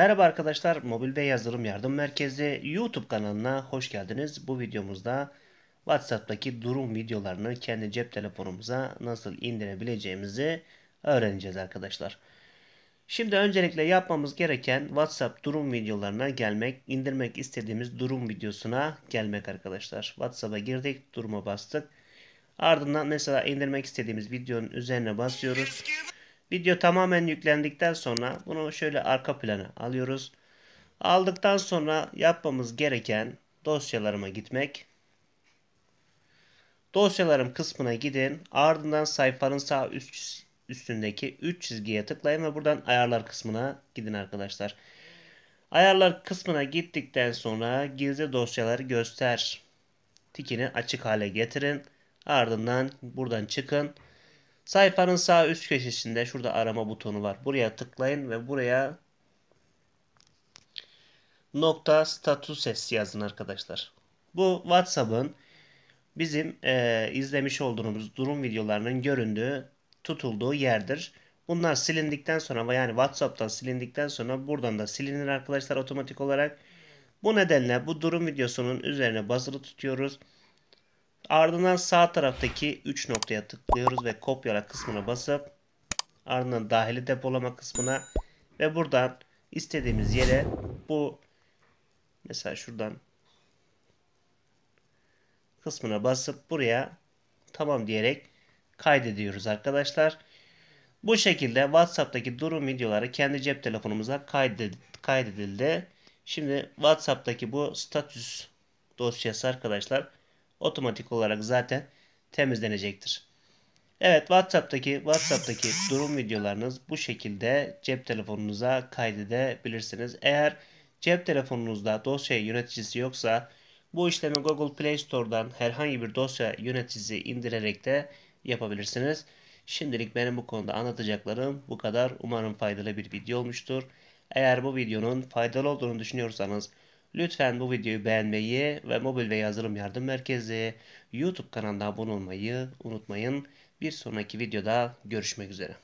Merhaba arkadaşlar, Mobil ve Yazılım Yardım Merkezi YouTube kanalına hoş geldiniz. Bu videomuzda WhatsApp'taki durum videolarını kendi cep telefonumuza nasıl indirebileceğimizi öğreneceğiz arkadaşlar. Şimdi öncelikle yapmamız gereken WhatsApp durum videolarına gelmek, indirmek istediğimiz durum videosuna gelmek arkadaşlar. WhatsApp'a girdik, duruma bastık. Ardından mesela indirmek istediğimiz videonun üzerine basıyoruz. Video tamamen yüklendikten sonra bunu şöyle arka plana alıyoruz. Aldıktan sonra yapmamız gereken dosyalarıma gitmek. Dosyalarım kısmına gidin. Ardından sayfanın sağ üst üstündeki 3 çizgiye tıklayın ve buradan ayarlar kısmına gidin arkadaşlar. Ayarlar kısmına gittikten sonra gizli dosyaları göster tikini açık hale getirin. Ardından buradan çıkın. Sayfanın sağ üst köşesinde şurada arama butonu var. Buraya tıklayın ve buraya nokta ses yazın arkadaşlar. Bu WhatsApp'ın bizim e, izlemiş olduğumuz durum videolarının göründüğü, tutulduğu yerdir. Bunlar silindikten sonra yani WhatsApp'tan silindikten sonra buradan da silinir arkadaşlar otomatik olarak. Bu nedenle bu durum videosunun üzerine basılı tutuyoruz. Ardından sağ taraftaki 3 noktaya tıklıyoruz ve kopyala kısmına basıp ardından dahili depolama kısmına ve buradan istediğimiz yere bu mesela şuradan kısmına basıp buraya tamam diyerek kaydediyoruz arkadaşlar. Bu şekilde WhatsApp'taki durum videoları kendi cep telefonumuza kaydedildi. Şimdi WhatsApp'taki bu status dosyası arkadaşlar otomatik olarak zaten temizlenecektir. Evet WhatsApp'taki WhatsApp'taki durum videolarınız bu şekilde cep telefonunuza kaydedebilirsiniz. Eğer cep telefonunuzda dosya yöneticisi yoksa bu işlemi Google Play Store'dan herhangi bir dosya yöneticisi indirerek de yapabilirsiniz. Şimdilik benim bu konuda anlatacaklarım bu kadar. Umarım faydalı bir video olmuştur. Eğer bu videonun faydalı olduğunu düşünüyorsanız Lütfen bu videoyu beğenmeyi ve Mobil ve Yazılım Yardım Merkezi YouTube kanalına abone olmayı unutmayın. Bir sonraki videoda görüşmek üzere.